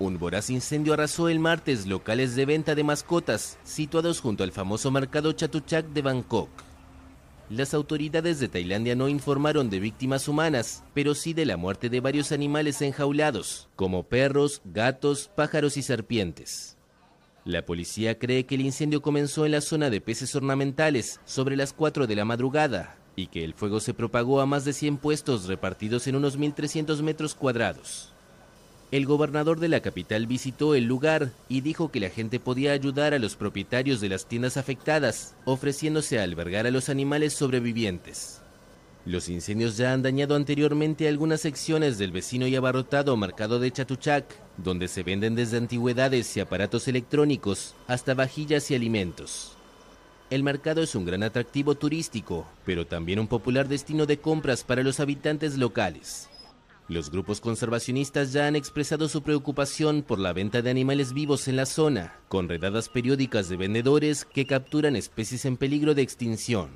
Un voraz incendio arrasó el martes locales de venta de mascotas situados junto al famoso mercado Chatuchak de Bangkok. Las autoridades de Tailandia no informaron de víctimas humanas, pero sí de la muerte de varios animales enjaulados, como perros, gatos, pájaros y serpientes. La policía cree que el incendio comenzó en la zona de peces ornamentales sobre las 4 de la madrugada y que el fuego se propagó a más de 100 puestos repartidos en unos 1.300 metros cuadrados. El gobernador de la capital visitó el lugar y dijo que la gente podía ayudar a los propietarios de las tiendas afectadas, ofreciéndose a albergar a los animales sobrevivientes. Los incendios ya han dañado anteriormente algunas secciones del vecino y abarrotado mercado de Chatuchac, donde se venden desde antigüedades y aparatos electrónicos hasta vajillas y alimentos. El mercado es un gran atractivo turístico, pero también un popular destino de compras para los habitantes locales. Los grupos conservacionistas ya han expresado su preocupación por la venta de animales vivos en la zona, con redadas periódicas de vendedores que capturan especies en peligro de extinción.